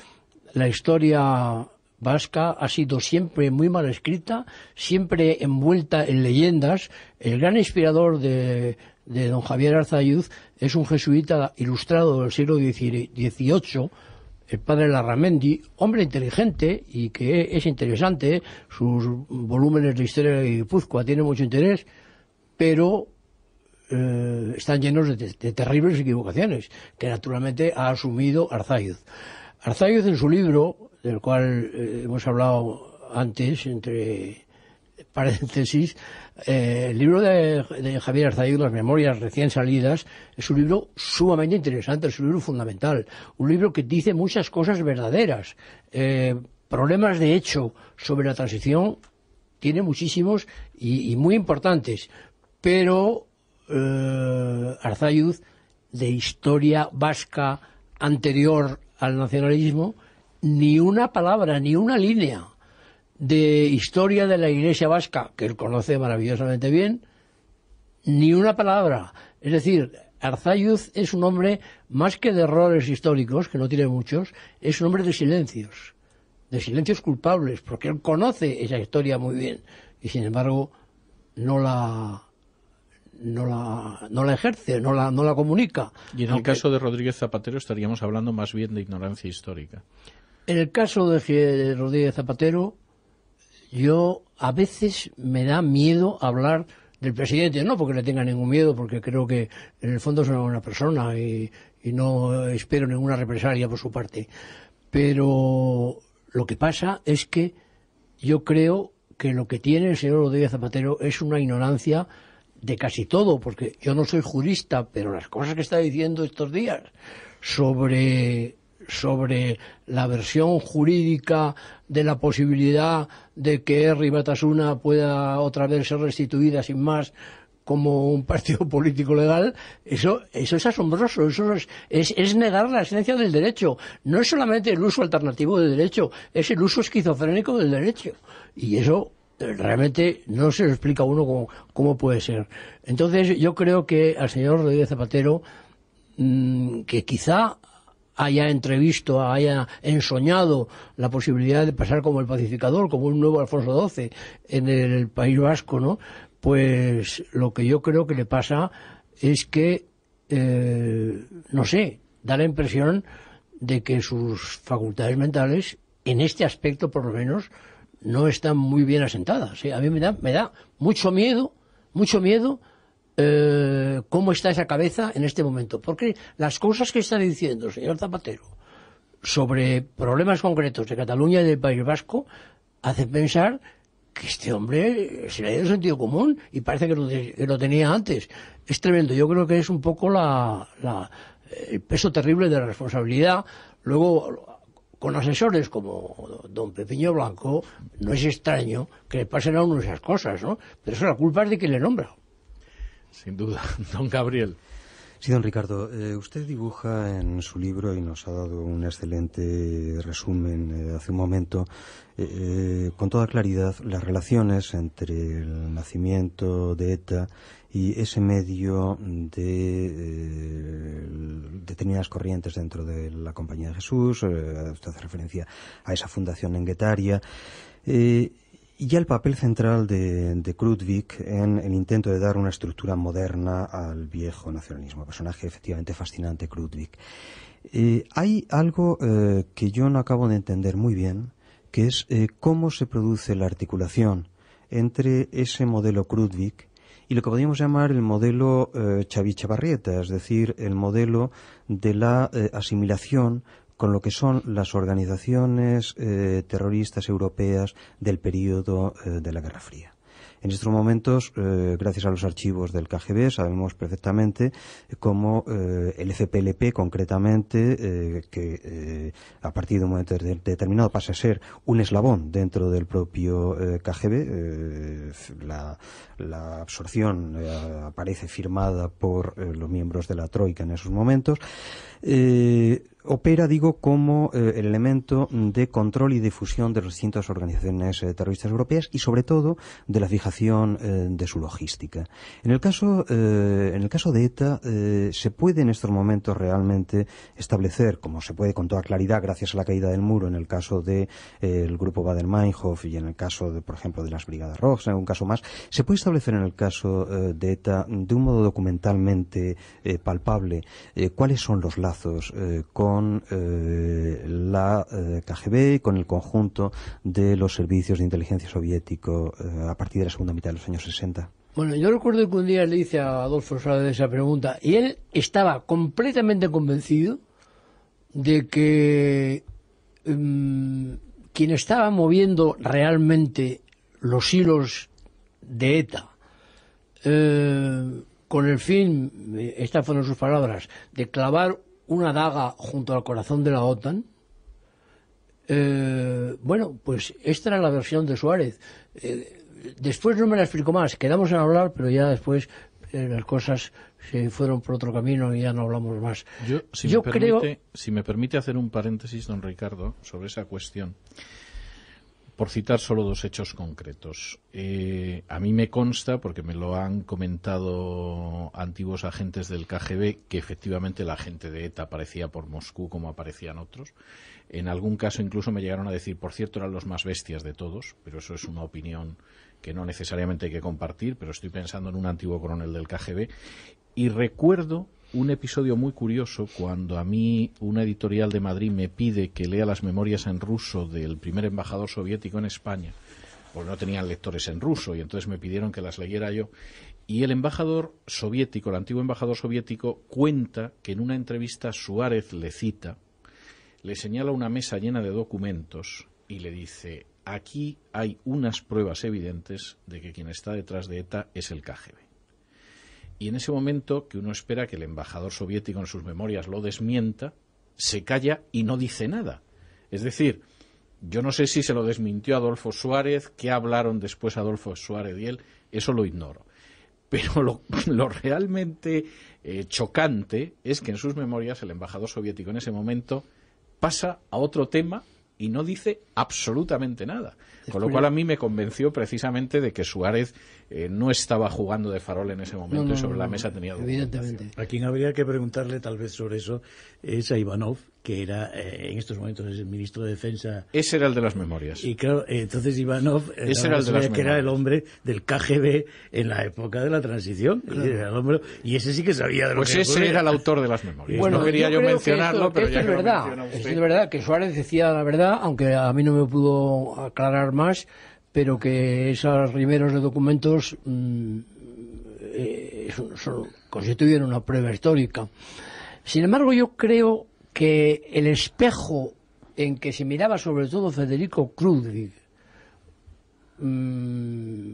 la historia vasca ha sido siempre muy mal escrita, siempre envuelta en leyendas. El gran inspirador de, don Javier Arzayuz es un jesuita ilustrado del siglo XVIII, el padre Larramendi, hombre inteligente y que es interesante, sus volúmenes de historia de Guipúzcoa tienen mucho interés, pero eh, están llenos de, de, terribles equivocaciones que naturalmente ha asumido Arzayuz. Arzayuz en su libro, del cual eh, hemos hablado antes, entre paréntesis, eh, el libro de, Javier Arzayuz, Las Memorias Recién Salidas, es un libro sumamente interesante, es un libro fundamental, un libro que dice muchas cosas verdaderas. Eh, problemas de hecho sobre la transición tiene muchísimos y, muy importantes, pero eh, de historia vasca, anterior al nacionalismo ni una palabra, ni una línea de historia de la Iglesia vasca, que él conoce maravillosamente bien, ni una palabra. Es decir, Arzayuz es un hombre, más que de errores históricos, que no tiene muchos, es un hombre de silencios, de silencios culpables, porque él conoce esa historia muy bien y sin embargo no la, no la, la ejerce, no la, no la comunica. Y en el caso de Rodríguez Zapatero estaríamos hablando más bien de ignorancia histórica. En el caso de Rodríguez Zapatero, yo a veces me da miedo hablar del presidente, no porque le tenga ningún miedo, porque creo que en el fondo es una buena persona y, y no espero ninguna represalia por su parte. Pero lo que pasa es que yo creo que lo que tiene el señor Rodríguez Zapatero es una ignorancia de casi todo, porque yo no soy jurista, pero las cosas que está diciendo estos días sobre, sobre la versión jurídica de la posibilidad de que Herri Batasuna pueda otra vez ser restituida sin más como un partido político legal, eso, eso es asombroso, eso es, es, es, negar la esencia del derecho. No es solamente el uso alternativo del derecho, es el uso esquizofrénico del derecho. Y eso realmente no se lo explica uno cómo, puede ser. Entonces yo creo que al señor Rodríguez Zapatero, mm, que quizá haya entrevisto, haya ensoñado la posibilidad de pasar como el pacificador, como un nuevo Alfonso XII en el País Vasco, ¿no? Pues lo que yo creo que le pasa es que, eh, no sé, da la impresión de que sus facultades mentales, en este aspecto por lo menos, no están muy bien asentadas. sí ¿eh? A mí me da, me da mucho miedo, mucho miedo eh, cómo está esa cabeza en este momento. Porque las cosas que está diciendo el señor Zapatero sobre problemas concretos de Cataluña y del País Vasco hacen pensar que este hombre se le ha ido el sentido común y parece que lo, tenía antes. Es tremendo. Yo creo que es un poco la, la, el peso terrible de la responsabilidad. Luego con asesores como don Pepiño Blanco, no es extraño que le pasen a uno esas cosas, ¿no? Pero eso la culpa es de quien le nombra. Sin duda, don Gabriel. Sí, don Ricardo, eh, usted dibuja en su libro y nos ha dado un excelente resumen eh, hace un momento, eh, con toda claridad, las relaciones entre el nacimiento de ETA y ese medio de determinadas corrientes dentro de la Compañía de Jesús. usted hace referencia a esa fundación en Guetaria. Y ya el papel central de, de en el intento de dar una estructura moderna al viejo nacionalismo. Personaje efectivamente fascinante, Krudvik. Eh, hay algo eh, que yo no acabo de entender muy bien, que es eh, cómo se produce la articulación entre ese modelo Krudvik y lo que podríamos llamar el modelo eh, es decir, el modelo de la asimilación con lo que son las organizaciones eh, terroristas europeas del periodo eh, de la Guerra Fría. En estos momentos, eh, gracias a los archivos del KGB, sabemos perfectamente cómo el FPLP, concretamente, que a partir de un momento determinado pasa a ser un eslabón dentro del propio KGB, la, absorción aparece firmada por los miembros de la Troika en esos momentos, opera, digo, como eh, el elemento de control y difusión de las distintas organizaciones eh, terroristas europeas y, sobre todo, de la fijación eh, de su logística. En el caso, en el caso de ETA, se puede en estos momentos realmente establecer, como se puede con toda claridad gracias a la caída del muro en el caso del de, el grupo baden meinhof y en el caso, de, por ejemplo, de las Brigadas Rojas, en un caso más, se puede establecer en el caso de ETA de un modo documentalmente palpable cuáles son los lazos con con eh, la eh, KGB con el conjunto de los servicios de inteligencia soviético eh, a partir de la segunda mitad de los años 60. Bueno, yo recuerdo que un día le hice a Adolfo Suárez esa pregunta y él estaba completamente convencido de que em, quien estaba moviendo realmente los hilos de ETA con el fin, estas fueron sus palabras, de clavar una daga junto al corazón de la OTAN, eh, bueno, pues esta era la versión de Suárez. Eh, después no me la explico más, quedamos en hablar, pero ya después eh, las cosas se fueron por otro camino y ya no hablamos más. Yo, creo... si me permite hacer un paréntesis, don Ricardo, sobre esa cuestión por citar solo dos hechos concretos. Eh, a mí me consta, porque me lo han comentado antiguos agentes del KGB, que efectivamente la gente de ETA aparecía por Moscú como aparecían otros. En algún caso incluso me llegaron a decir, por cierto, eran los más bestias de todos, pero eso es una opinión que no necesariamente hay que compartir, pero estoy pensando en un antiguo coronel del KGB. Y recuerdo un episodio muy curioso cuando a mí una editorial de Madrid me pide que lea las memorias en ruso del primer embajador soviético en España, porque no tenían lectores en ruso y entonces me pidieron que las leyera yo. Y el embajador soviético, el antiguo embajador soviético, cuenta que en una entrevista Suárez le cita, le señala una mesa llena de documentos y le dice, aquí hay unas pruebas evidentes de que quien está detrás de ETA es el KGB. Y en ese momento que uno espera que el embajador soviético en sus memorias lo desmienta, se calla y no dice nada. Es decir, yo no sé si se lo desmintió Adolfo Suárez, qué hablaron después Adolfo Suárez y él, eso lo ignoro. Pero lo, realmente eh, chocante es que en sus memorias el embajador soviético en ese momento pasa a otro tema y no dice absolutamente nada. Con lo cual a mí me convenció precisamente de que Suárez eh, no estaba jugando de farol en ese momento y sobre la mesa tenía Evidentemente. A quien habría que preguntarle tal vez sobre eso es a Ivanov, que era eh, en estos momentos es el ministro de Defensa. Ese era el de las memorias. Y claro, entonces Ivanov eh, era el que era el hombre del KGB en la época de la transición. y ese sí que sabía de lo pues que Pues ese era el autor de las memorias. Bueno, no quería yo, mencionarlo, pero ya es verdad, Es verdad que Suárez decía la verdad, aunque a mí no me pudo aclarar más pero que esos rimeros de documentos mm, eh, constituyen una prueba histórica. Sin embargo, yo creo que el espejo en que se miraba sobre todo Federico Krudwig mm,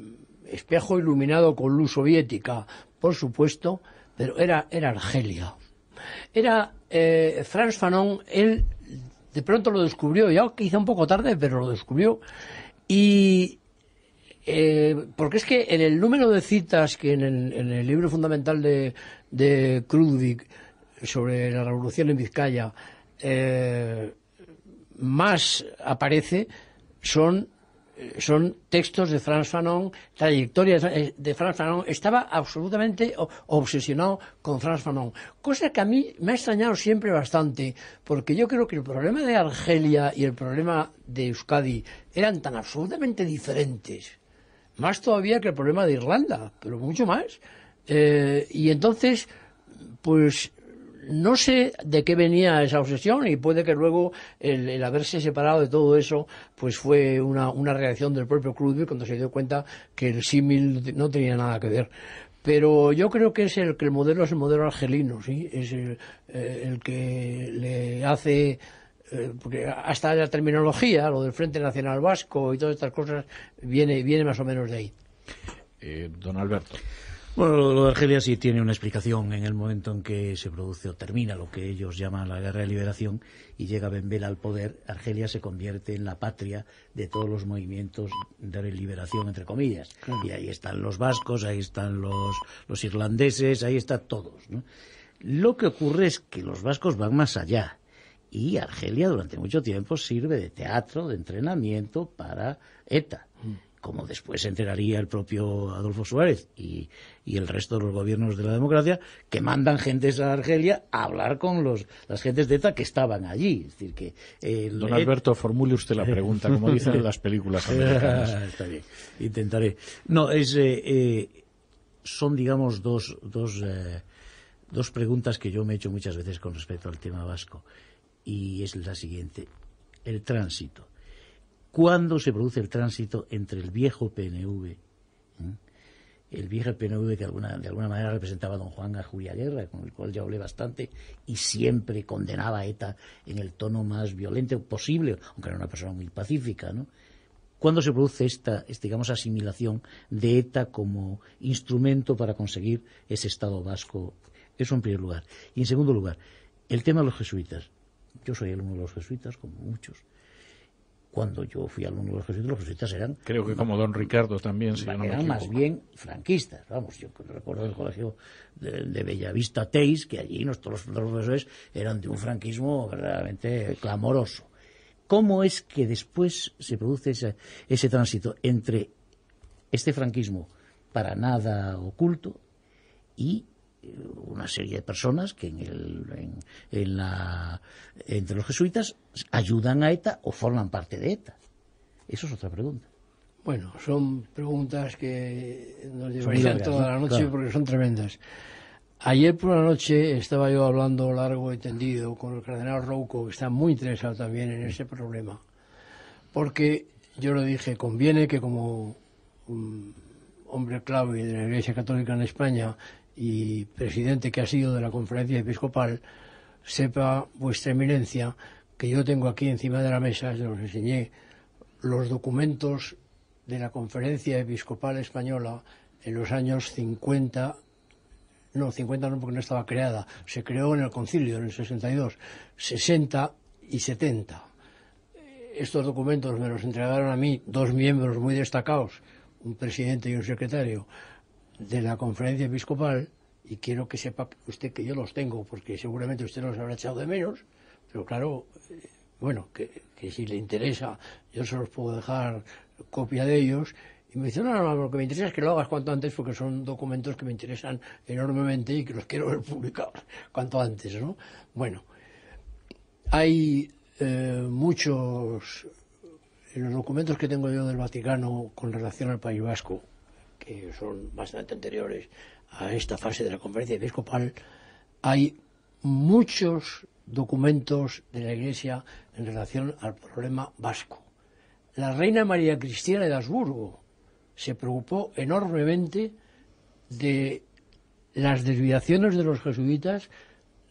espejo iluminado con luz soviética, por supuesto, pero era, Argelia. Era eh, Franz Fanon, él de pronto lo descubrió, ya quizá un poco tarde, pero lo descubrió y eh, porque es que en el número de citas que en el, libro fundamental de, de sobre la revolución en Vizcaya eh, más aparece son eh, son textos de Franz Fanon, trayectorias eh, de Franz Fanon. Estaba absolutamente obsesionado con Franz Fanon. Cosa que a mí me ha extrañado siempre bastante, porque yo creo que el problema de Argelia y el problema de Euskadi eran tan absolutamente diferentes. Más todavía que el problema de Irlanda, pero mucho más. Eh, y entonces, pues no sé de qué venía esa obsesión y puede que luego el, haberse separado de todo eso pues fue una, reacción del propio club cuando se dio cuenta que el símil no tenía nada que ver pero yo creo que es el que el modelo es el modelo argelino, ¿sí? Es el, eh, que le hace eh, hasta la terminología, lo del Frente Nacional Vasco y todas estas cosas viene viene más o menos de ahí. Eh, don Alberto. Bueno, lo de Argelia sí tiene una explicación en el momento en que se produce o termina lo que ellos llaman la guerra de liberación y llega Benvela al poder, Argelia se convierte en la patria de todos los movimientos de liberación, entre comillas. Y ahí están los vascos, ahí están los, los irlandeses, ahí están todos. Lo que ocurre es que los vascos van más allá y Argelia durante mucho tiempo sirve de teatro, de entrenamiento para ETA. Mm como después se enteraría el propio Adolfo Suárez y, el resto de los gobiernos de la democracia, que mandan gentes a Argelia a hablar con las gentes de ETA que estaban allí. decir, que, eh, Don Alberto, formule usted la pregunta, como dicen las películas ah, americanas. Está bien, intentaré. No, es, eh, eh, son, digamos, dos, dos, dos preguntas que yo me he hecho muchas veces con respecto al tema vasco. Y es la siguiente. El tránsito ¿Cuándo se produce el tránsito entre el viejo PNV, el viejo PNV que de alguna manera representaba a don Juan Julia Guerra, con el cual ya hablé bastante, y siempre condenaba a ETA en el tono más violento posible, aunque era una persona muy pacífica, ¿no? ¿Cuándo se produce esta, este, digamos, asimilación de ETA como instrumento para conseguir ese Estado vasco? Eso en primer lugar. Y en segundo lugar, el tema de los jesuitas. Yo soy uno de los jesuitas, como muchos cuando yo fui alumno de los jesuitas, los jesuitas eran... Creo que como don Ricardo también, si Eran más bien franquistas, vamos, yo recuerdo el colegio de, Bellavista Teis, que allí nosotros los profesores eran de un franquismo verdaderamente clamoroso. ¿Cómo es que después se produce ese tránsito entre este franquismo para nada oculto y una serie de personas que en la, entre los jesuitas ayudan a ETA o forman parte de ETA. Eso es otra pregunta. Bueno, son preguntas que nos llevarían toda la noche porque son tremendas. Ayer por la noche estaba yo hablando largo y tendido con el cardenal Rouco, que está muy interesado también en ese problema. Porque yo le dije, conviene que como mm, hombre clave de la Iglesia Católica en España y presidente que ha sido de la conferencia episcopal, sepa vuestra eminencia que yo tengo aquí encima de la mesa, se los enseñé, los documentos de la conferencia episcopal española en los años 50, no, 50 no porque no estaba creada, se creó en el concilio en el 62, 60 y 70. Estos documentos me los entregaron a mí dos miembros muy destacados, un presidente y un secretario de la conferencia episcopal, y quiero que sepa usted que yo los tengo, porque seguramente usted los habrá echado de menos, pero claro, eh, bueno, que, si le interesa, yo se los puedo dejar copia de ellos. Y me dice, no, no, lo que me interesa es que lo hagas cuanto antes porque son documentos que me interesan enormemente y que los quiero ver publicados cuanto antes, ¿no? Bueno, hay eh, muchos, en eh, los documentos que tengo yo del Vaticano con relación al País Vasco, que son bastante anteriores a esta fase de la conferencia episcopal, hay muchos documentos de la Iglesia en relación al problema vasco. La reina María cristiana de Habsburgo se preocupó enormemente de las desviaciones de los jesuitas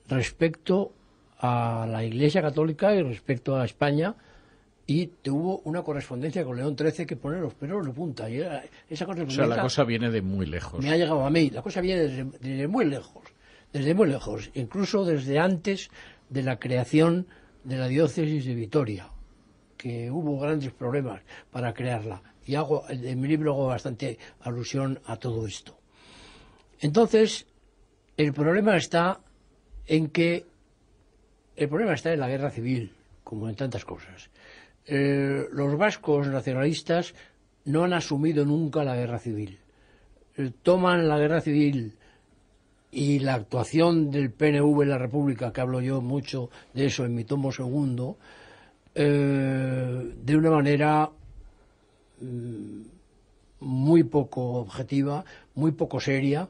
respecto a la Iglesia Católica y respecto a España y tuvo una correspondencia con León XIII que pone los pelos de punta. Y esa o sea, la cosa viene de muy lejos. Me ha llegado a mí. La cosa viene desde, muy lejos. Desde muy lejos. Incluso desde antes de la creación de la diócesis de Vitoria, que hubo grandes problemas para crearla. Y hago, en mi libro hago bastante alusión a todo esto. Entonces, el problema está en que el problema está en la guerra civil, como en tantas cosas. Eh, los vascos nacionalistas no han asumido nunca la guerra civil. Eh, toman la guerra civil y la actuación del PNV en la República, que hablo yo mucho de eso en mi tomo segundo, eh, de una manera mm, muy poco objetiva, muy poco seria,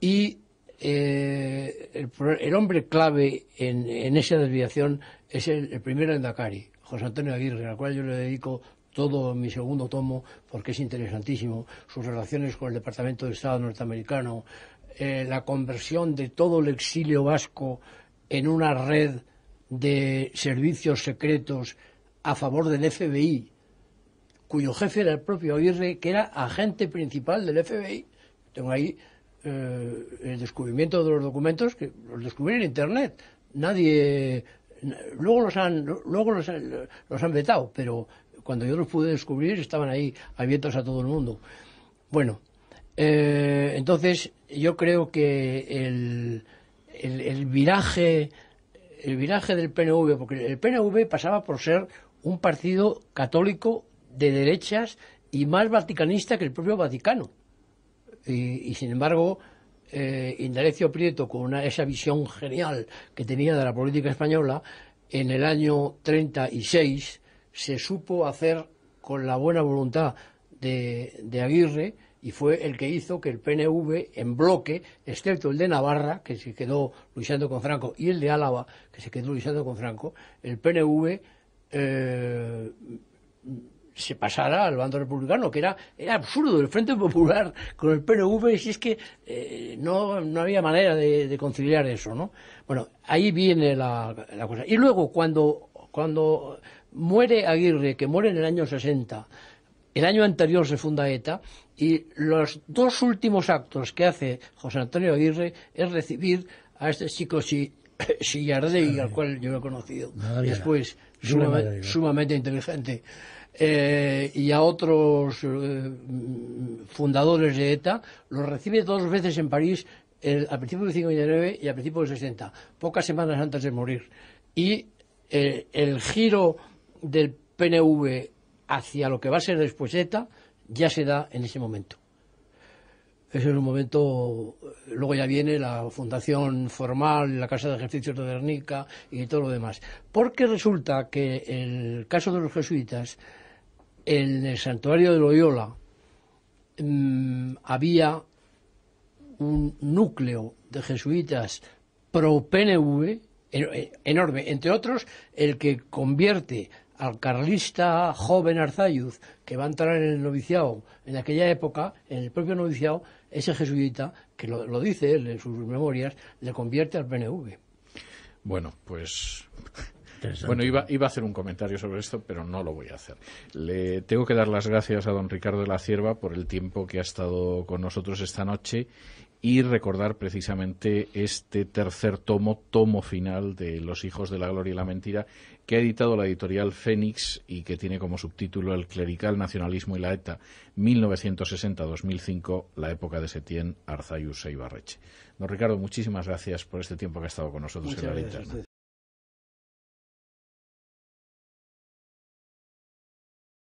y el, hombre clave en, esa desviación es el, primero primer Endacari, José Antonio Aguirre, al cual yo le dedico todo mi segundo tomo porque es interesantísimo, sus relaciones con el Departamento de Estado norteamericano, eh, la conversión de todo el exilio vasco en una red de servicios secretos a favor del FBI, cuyo jefe era el propio Aguirre, que era agente principal del FBI. Tengo ahí eh, el descubrimiento de los documentos, que los descubrí en Internet. Nadie luego los han, luego los, han vetado, pero cuando yo los pude descubrir estaban ahí abiertos a todo el mundo. Bueno, eh, entonces yo creo que el, viraje el viraje del PNV, porque el PNV pasaba por ser un partido católico de derechas y más vaticanista que el propio Vaticano. y sin embargo, eh, Prieto, con esa visión genial que tenía de la política española, en el año 36 se supo hacer con la buena voluntad de, Aguirre y fue el que hizo que el PNV en bloque, excepto el de Navarra, que se quedó luchando con Franco, y el de Álava, que se quedó luchando con Franco, el PNV eh, se pasara al bando republicano, que era, era absurdo el Frente Popular con el PNV, si es que eh, no, había manera de, conciliar eso, ¿no? Bueno, ahí viene la, cosa. Y luego, cuando, cuando muere Aguirre, que muere en el año 60, el año anterior se funda ETA y los dos últimos actos que hace José Antonio Aguirre es recibir a este chico Sillardey, al cual yo lo he conocido después, sumamente inteligente. Eh, y a otros eh, fundadores de ETA, los recibe dos veces en París el, al principio del 59 y al principio del 60, pocas semanas antes de morir. Y eh, el giro del PNV hacia lo que va a ser después ETA ya se da en ese momento. Ese es un momento, luego ya viene la fundación formal, la Casa de Ejercicios de Guernica y todo lo demás. Porque resulta que el caso de los jesuitas en el santuario de Loyola mm, había un núcleo de jesuitas pro PNV enorme, entre otros el que convierte al carlista joven Arzayuz, que va a entrar en el noviciado en aquella época, en el propio noviciado, ese jesuita, que lo, lo dice él en sus memorias, le convierte al PNV. Bueno, pues bueno, iba, a hacer un comentario sobre esto, pero no lo voy a hacer. Le tengo que dar las gracias a don Ricardo de la Cierva por el tiempo que ha estado con nosotros esta noche y recordar precisamente este tercer tomo, tomo final de Los hijos de la gloria y la mentira, que ha editado la editorial Fénix y que tiene como subtítulo El clerical nacionalismo y la ETA 1960-2005, la época de Setién, Arzayus e Ibarreche. Don Ricardo, muchísimas gracias por este tiempo que ha estado con nosotros en la linterna.